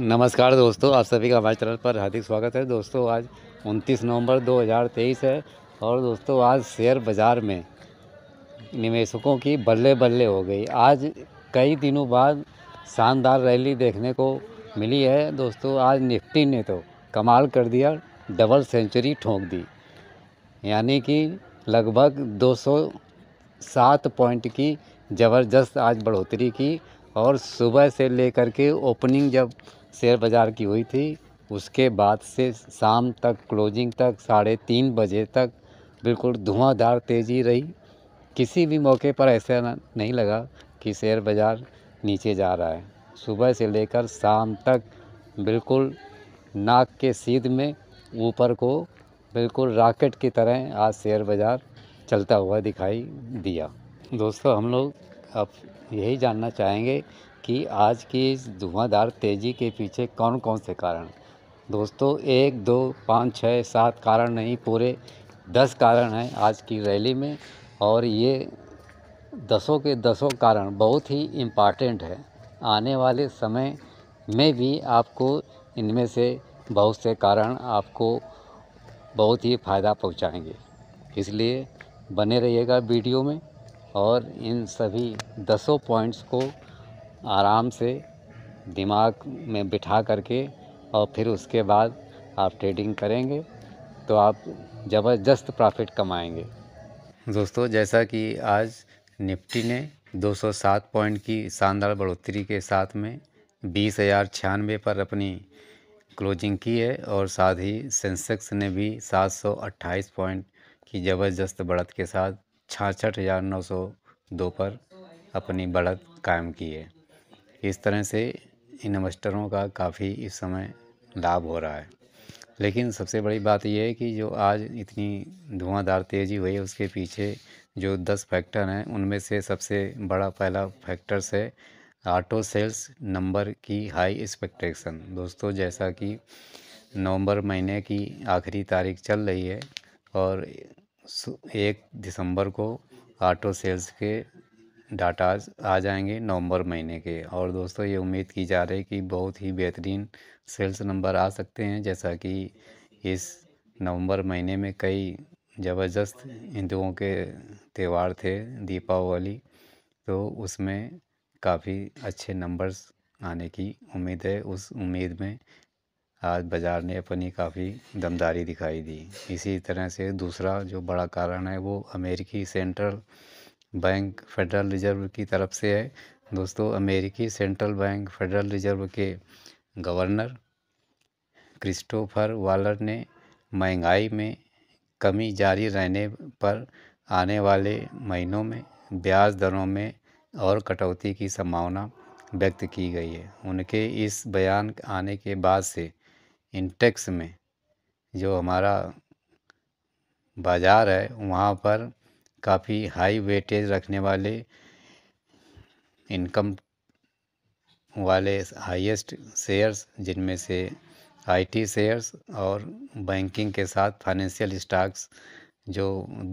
नमस्कार दोस्तों आप सभी का हमारे चैनल पर हार्दिक स्वागत है दोस्तों आज 29 नवंबर 2023 है और दोस्तों आज शेयर बाज़ार में निवेशकों की बल्ले बल्ले हो गई आज कई दिनों बाद शानदार रैली देखने को मिली है दोस्तों आज निफ्टी ने तो कमाल कर दिया डबल सेंचुरी ठोंक दी यानी कि लगभग 207 पॉइंट की ज़बरदस्त आज बढ़ोतरी की और सुबह से लेकर के ओपनिंग जब शेयर बाज़ार की हुई थी उसके बाद से शाम तक क्लोजिंग तक साढ़े तीन बजे तक बिल्कुल धुआंधार तेज़ी रही किसी भी मौके पर ऐसा नहीं लगा कि शेयर बाज़ार नीचे जा रहा है सुबह से लेकर शाम तक बिल्कुल नाक के सीध में ऊपर को बिल्कुल रॉकेट की तरह आज शेयर बाज़ार चलता हुआ दिखाई दिया दोस्तों हम लोग अब यही जानना चाहेंगे कि आज की इस धुआंधार तेज़ी के पीछे कौन कौन से कारण दोस्तों एक दो पाँच छः सात कारण नहीं पूरे दस कारण हैं आज की रैली में और ये दसों के दसों कारण बहुत ही इम्पॉर्टेंट है आने वाले समय में भी आपको इनमें से बहुत से कारण आपको बहुत ही फ़ायदा पहुंचाएंगे इसलिए बने रहिएगा वीडियो में और इन सभी दसों पॉइंट्स को आराम से दिमाग में बिठा करके और फिर उसके बाद आप ट्रेडिंग करेंगे तो आप ज़बरदस्त प्रॉफिट कमाएंगे दोस्तों जैसा कि आज निफ्टी ने 207 पॉइंट की शानदार बढ़ोतरी के साथ में बीस हज़ार छियानवे पर अपनी क्लोजिंग की है और साथ ही सेंसेक्स ने भी 728 पॉइंट की ज़बरदस्त बढ़त के साथ छाछठ हज़ार नौ सौ दो पर अपनी बढ़त कायम की है इस तरह से इन इन्वेस्टरों का काफ़ी इस समय लाभ हो रहा है लेकिन सबसे बड़ी बात यह है कि जो आज इतनी धुआंधार तेज़ी हुई है उसके पीछे जो दस फैक्टर हैं उनमें से सबसे बड़ा पहला फैक्टर्स है ऑटो सेल्स नंबर की हाई एक्सपेक्टेशन दोस्तों जैसा कि नवंबर महीने की आखिरी तारीख चल रही है और एक दिसंबर को ऑटो सेल्स के डाटाज आ जाएंगे नवंबर महीने के और दोस्तों ये उम्मीद की जा रही है कि बहुत ही बेहतरीन सेल्स नंबर आ सकते हैं जैसा कि इस नवंबर महीने में कई ज़बरदस्त हिंदुओं के त्यौहार थे दीपावली तो उसमें काफ़ी अच्छे नंबर्स आने की उम्मीद है उस उम्मीद में आज बाज़ार ने अपनी काफ़ी दमदारी दिखाई दी इसी तरह से दूसरा जो बड़ा कारण है वो अमेरिकी सेंट्रल बैंक फेडरल रिजर्व की तरफ से है दोस्तों अमेरिकी सेंट्रल बैंक फेडरल रिजर्व के गवर्नर क्रिस्टोफर वालर ने महंगाई में कमी जारी रहने पर आने वाले महीनों में ब्याज दरों में और कटौती की संभावना व्यक्त की गई है उनके इस बयान आने के बाद से इंटेक्स में जो हमारा बाज़ार है वहाँ पर काफ़ी हाई वेटेज रखने वाले इनकम वाले हाईएस्ट शेयर्स जिनमें से आईटी शेयर्स और बैंकिंग के साथ फाइनेंशियल स्टॉक्स जो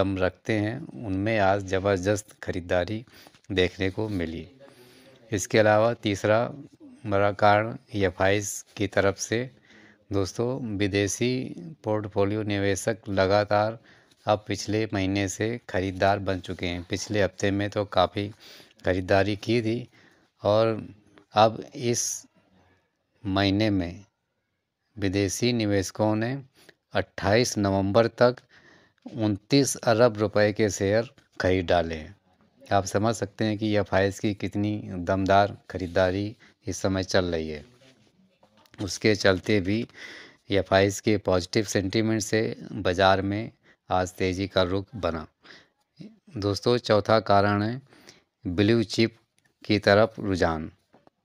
दम रखते हैं उनमें आज ज़बरदस्त खरीदारी देखने को मिली इसके अलावा तीसरा बड़ा कारण एफ की तरफ से दोस्तों विदेशी पोर्टफोलियो निवेशक लगातार अब पिछले महीने से ख़रीदार बन चुके हैं पिछले हफ्ते में तो काफ़ी ख़रीदारी की थी और अब इस महीने में विदेशी निवेशकों ने 28 नवंबर तक 29 अरब रुपए के शेयर खरीद डाले हैं आप समझ सकते हैं कि एफ की कितनी दमदार ख़रीदारी इस समय चल रही है उसके चलते भी एफ के पॉजिटिव सेंटीमेंट से बाज़ार में आज तेज़ी का रुख बना दोस्तों चौथा कारण है ब्लू चिप की तरफ रुझान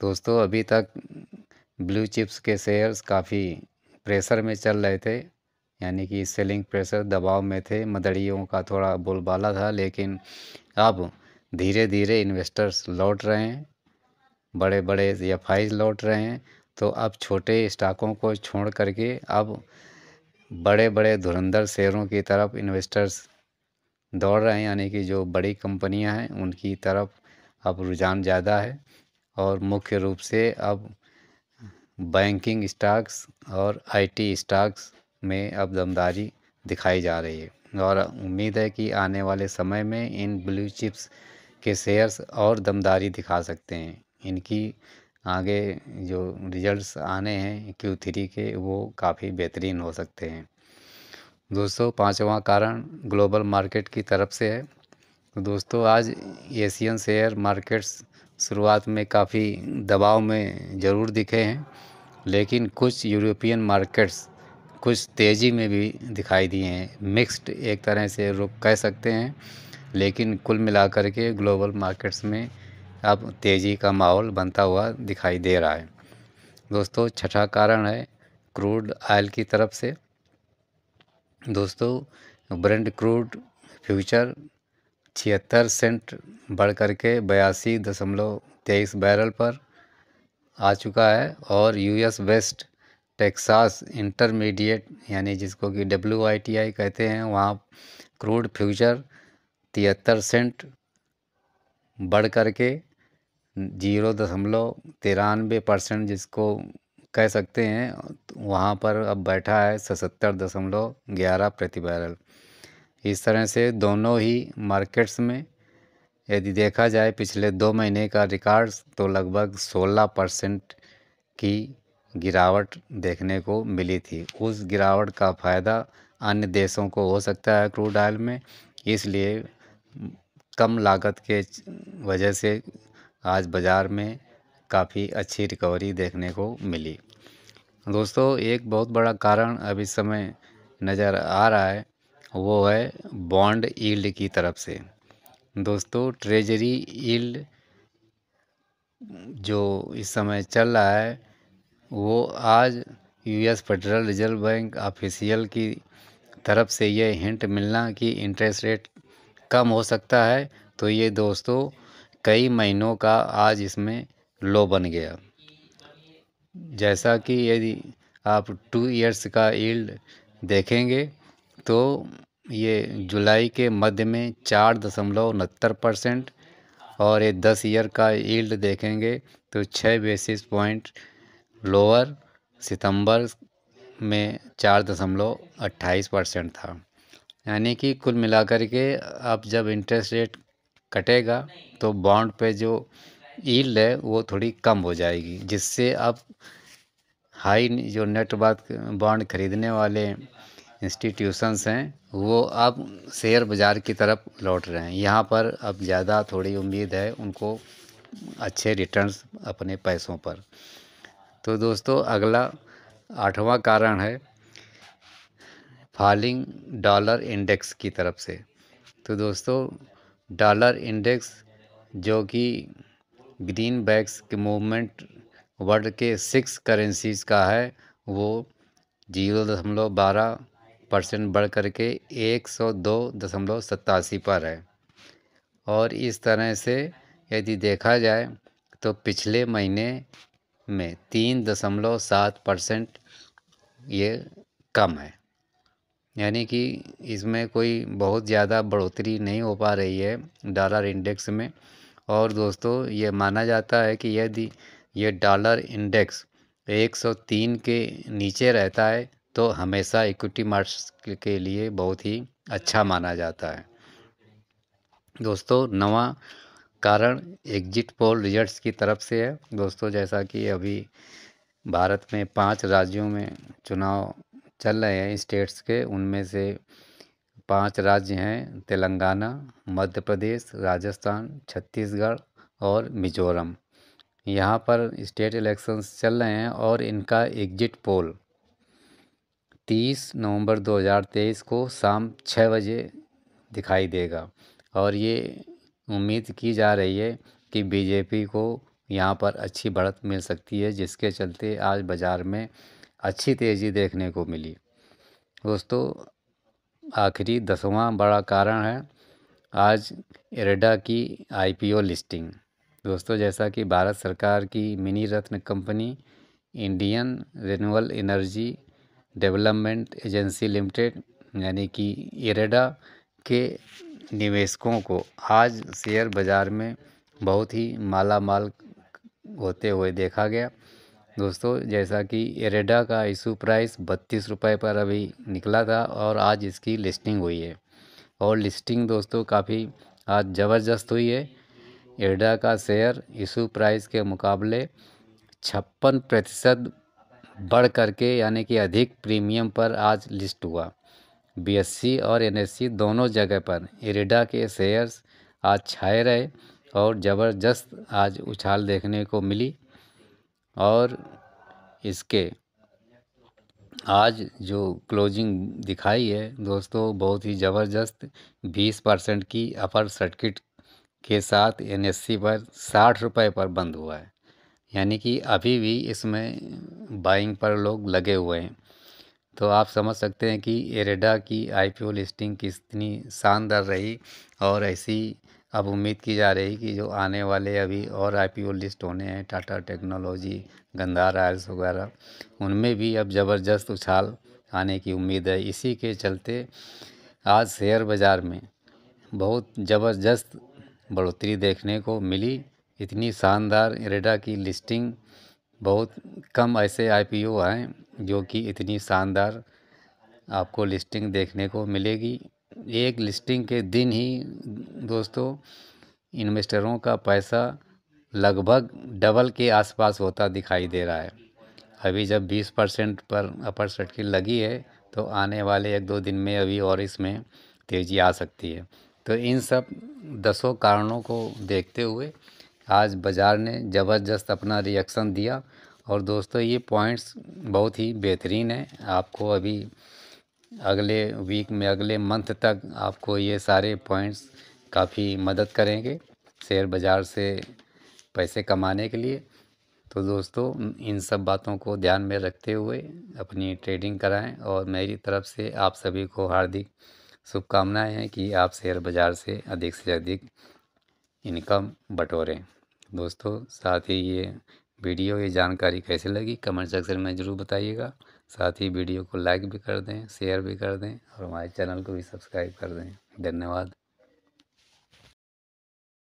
दोस्तों अभी तक ब्लू चिप्स के शेयर्स काफ़ी प्रेशर में चल रहे थे यानी कि सेलिंग प्रेशर दबाव में थे मदड़ियों का थोड़ा बोलबाला था लेकिन अब धीरे धीरे इन्वेस्टर्स लौट रहे हैं बड़े बड़े एफ लौट रहे हैं तो अब छोटे स्टॉकों को छोड़ करके अब बड़े बड़े धुरंधर शेयरों की तरफ इन्वेस्टर्स दौड़ रहे हैं यानी कि जो बड़ी कंपनियां हैं उनकी तरफ अब रुझान ज़्यादा है और मुख्य रूप से अब बैंकिंग स्टॉक्स और आईटी स्टॉक्स में अब दमदारी दिखाई जा रही है और उम्मीद है कि आने वाले समय में इन ब्लू चिप्स के शेयर्स और दमदारी दिखा सकते हैं इनकी आगे जो रिजल्ट्स आने हैं क्यू थ्री के वो काफ़ी बेहतरीन हो सकते हैं दोस्तों पांचवा कारण ग्लोबल मार्केट की तरफ से है तो दोस्तों आज एशियन शेयर मार्केट्स शुरुआत में काफ़ी दबाव में ज़रूर दिखे हैं लेकिन कुछ यूरोपियन मार्केट्स कुछ तेज़ी में भी दिखाई दिए हैं मिक्स्ड एक तरह से रुक कह सकते हैं लेकिन कुल मिलाकर के ग्लोबल मार्केट्स में अब तेज़ी का माहौल बनता हुआ दिखाई दे रहा है दोस्तों छठा कारण है क्रूड आयल की तरफ से दोस्तों ब्रेंड क्रूड फ्यूचर छिहत्तर सेंट बढ़ कर के बयासी दशमलव तेईस बैरल पर आ चुका है और यूएस वेस्ट टेक्सास इंटरमीडिएट यानी जिसको कि डब्ल्यू आई टी आई कहते हैं वहाँ क्रूड फ्यूचर तिहत्तर सेंट बढ़ करके जीरो दशमलव तिरानवे परसेंट जिसको कह सकते हैं वहाँ पर अब बैठा है सतहत्तर दशमलव ग्यारह प्रति बैरल इस तरह से दोनों ही मार्केट्स में यदि देखा जाए पिछले दो महीने का रिकॉर्ड तो लगभग सोलह परसेंट की गिरावट देखने को मिली थी उस गिरावट का फ़ायदा अन्य देशों को हो सकता है क्रूड ऑयल में इसलिए कम लागत के वजह से आज बाज़ार में काफ़ी अच्छी रिकवरी देखने को मिली दोस्तों एक बहुत बड़ा कारण अब इस समय नज़र आ रहा है वो है बॉन्ड ईल्ड की तरफ से दोस्तों ट्रेजरी ईल्ड जो इस समय चल रहा है वो आज US Federal Reserve bank official की तरफ से ये हिंट मिलना कि इंटरेस्ट रेट कम हो सकता है तो ये दोस्तों कई महीनों का आज इसमें लो बन गया जैसा कि यदि आप टू इयर्स का ईल्ड देखेंगे तो ये जुलाई के मध्य में चार दशमलव उनहत्तर परसेंट और ये दस ईयर का ईल्ड देखेंगे तो छः बेसिस पॉइंट लोअर सितंबर में चार दशमलव अट्ठाईस परसेंट था यानी कि कुल मिलाकर के आप जब इंटरेस्ट रेट कटेगा तो बॉन्ड पे जो ईल है वो थोड़ी कम हो जाएगी जिससे आप हाई जो नेट बात बॉन्ड खरीदने वाले इंस्टीट्यूशंस हैं वो अब शेयर बाज़ार की तरफ लौट रहे हैं यहाँ पर अब ज़्यादा थोड़ी उम्मीद है उनको अच्छे रिटर्न्स अपने पैसों पर तो दोस्तों अगला आठवां कारण है फॉलिंग डॉलर इंडेक्स की तरफ से तो दोस्तों डॉलर इंडेक्स जो कि ग्रीन बैग्स के मूवमेंट वर्ल्ड के सिक्स करेंसीज का है वो जीरो दशमलव बारह परसेंट बढ़ करके एक सौ दो दशमलव सतासी पर है और इस तरह से यदि देखा जाए तो पिछले महीने में तीन दशमलव सात परसेंट ये कम है यानी कि इसमें कोई बहुत ज़्यादा बढ़ोतरी नहीं हो पा रही है डॉलर इंडेक्स में और दोस्तों ये माना जाता है कि यदि ये डॉलर इंडेक्स 103 के नीचे रहता है तो हमेशा इक्विटी मार्क्स के लिए बहुत ही अच्छा माना जाता है दोस्तों नवा कारण एग्जिट पोल रिजल्ट्स की तरफ से है दोस्तों जैसा कि अभी भारत में पांच राज्यों में चुनाव चल रहे हैं स्टेट्स के उनमें से पांच राज्य हैं तेलंगाना मध्य प्रदेश राजस्थान छत्तीसगढ़ और मिजोरम यहाँ पर स्टेट इलेक्शंस चल रहे हैं और इनका एग्जिट पोल 30 नवंबर 2023 को शाम छः बजे दिखाई देगा और ये उम्मीद की जा रही है कि बीजेपी को यहाँ पर अच्छी बढ़त मिल सकती है जिसके चलते आज बाज़ार में अच्छी तेज़ी देखने को मिली दोस्तों आखिरी दसवां बड़ा कारण है आज एरेडा की आईपीओ लिस्टिंग दोस्तों जैसा कि भारत सरकार की Miniratna company Indian renewal energy development agency limited यानी कि एरेडा के निवेशकों को आज शेयर बाज़ार में बहुत ही माला माल होते हुए देखा गया दोस्तों जैसा कि एरेडा का इशू प्राइस बत्तीस रुपये पर अभी निकला था और आज इसकी लिस्टिंग हुई है और लिस्टिंग दोस्तों काफ़ी आज ज़बरदस्त हुई है एरेडा का शेयर इशू प्राइस के मुकाबले छप्पन प्रतिशत बढ़ करके यानी कि अधिक प्रीमियम पर आज लिस्ट हुआ बीएससी और एनएससी दोनों जगह पर एरेडा के शेयर्स आज छाए रहे और ज़बरदस्त आज उछाल देखने को मिली और इसके आज जो क्लोजिंग दिखाई है दोस्तों बहुत ही ज़बरदस्त 20 परसेंट की अपर सर्किट के साथ एन पर साठ रुपये पर बंद हुआ है यानी कि अभी भी इसमें बाइंग पर लोग लगे हुए हैं तो आप समझ सकते हैं कि एरेडा की आईपीओ लिस्टिंग कितनी शानदार रही और ऐसी अब उम्मीद की जा रही कि जो आने वाले अभी और आई लिस्ट होने हैं टाटा टेक्नोलॉजी गंदा आयल्स वगैरह उनमें भी अब ज़बरदस्त उछाल आने की उम्मीद है इसी के चलते आज शेयर बाज़ार में बहुत ज़बरदस्त बढ़ोतरी देखने को मिली इतनी शानदार इरेडा की लिस्टिंग बहुत कम ऐसे आईपीओ हैं जो कि इतनी शानदार आपको लिस्टिंग देखने को मिलेगी एक लिस्टिंग के दिन ही दोस्तों इन्वेस्टरों का पैसा लगभग डबल के आसपास होता दिखाई दे रहा है अभी जब 20 परसेंट पर अपर सर्किल लगी है तो आने वाले एक दो दिन में अभी और इसमें तेज़ी आ सकती है तो इन सब दसों कारणों को देखते हुए आज बाज़ार ने ज़बरदस्त अपना रिएक्शन दिया और दोस्तों ये पॉइंट्स बहुत ही बेहतरीन है आपको अभी अगले वीक में अगले मंथ तक आपको ये सारे पॉइंट्स काफ़ी मदद करेंगे शेयर बाज़ार से पैसे कमाने के लिए तो दोस्तों इन सब बातों को ध्यान में रखते हुए अपनी ट्रेडिंग कराएं और मेरी तरफ से आप सभी को हार्दिक शुभकामनाएं हैं कि आप शेयर बाज़ार से अधिक से अधिक इनकम बटोरें दोस्तों साथ ही ये वीडियो ये जानकारी कैसे लगी कमेंट सेक्शन में ज़रूर बताइएगा साथ ही वीडियो को लाइक भी कर दें शेयर भी कर दें और हमारे चैनल को भी सब्सक्राइब कर दें धन्यवाद